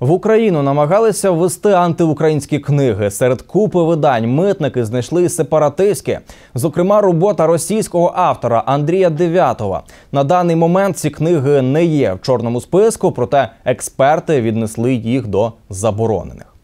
В Україну намагалися ввести антиукраїнські книги. Серед купи видань митники знайшли і сепаратистські. Зокрема, робота російського автора Андрія Дев'ятова. На даний момент ці книги не є в чорному списку, проте експерти віднесли їх до заборонених.